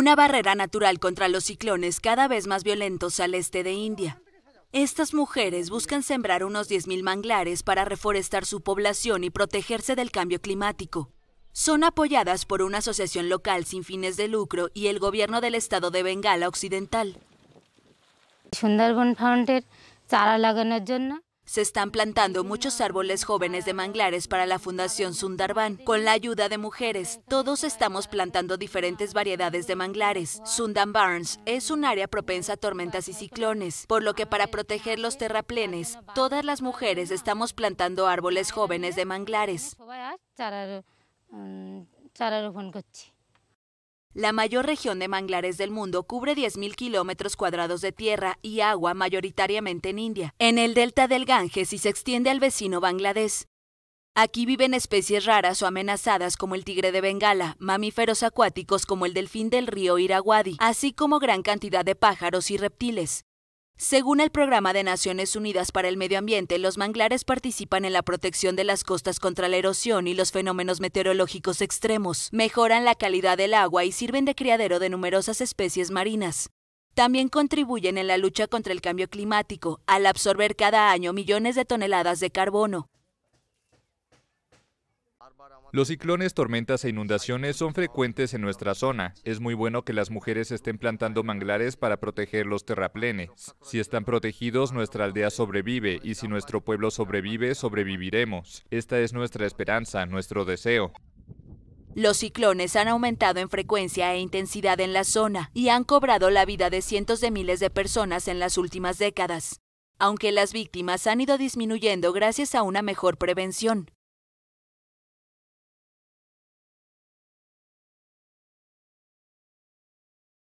una barrera natural contra los ciclones cada vez más violentos al este de India. Estas mujeres buscan sembrar unos 10.000 manglares para reforestar su población y protegerse del cambio climático. Son apoyadas por una asociación local sin fines de lucro y el gobierno del estado de Bengala Occidental se están plantando muchos árboles jóvenes de manglares para la Fundación Sundarban. Con la ayuda de mujeres, todos estamos plantando diferentes variedades de manglares. Sundan Barnes es un área propensa a tormentas y ciclones, por lo que para proteger los terraplenes, todas las mujeres estamos plantando árboles jóvenes de manglares. La mayor región de manglares del mundo cubre 10.000 kilómetros cuadrados de tierra y agua mayoritariamente en India, en el delta del Ganges y se extiende al vecino Bangladesh. Aquí viven especies raras o amenazadas como el tigre de Bengala, mamíferos acuáticos como el delfín del río Irrawaddy, así como gran cantidad de pájaros y reptiles. Según el Programa de Naciones Unidas para el Medio Ambiente, los manglares participan en la protección de las costas contra la erosión y los fenómenos meteorológicos extremos, mejoran la calidad del agua y sirven de criadero de numerosas especies marinas. También contribuyen en la lucha contra el cambio climático, al absorber cada año millones de toneladas de carbono. Los ciclones, tormentas e inundaciones son frecuentes en nuestra zona. Es muy bueno que las mujeres estén plantando manglares para proteger los terraplenes. Si están protegidos, nuestra aldea sobrevive y si nuestro pueblo sobrevive, sobreviviremos. Esta es nuestra esperanza, nuestro deseo. Los ciclones han aumentado en frecuencia e intensidad en la zona y han cobrado la vida de cientos de miles de personas en las últimas décadas, aunque las víctimas han ido disminuyendo gracias a una mejor prevención.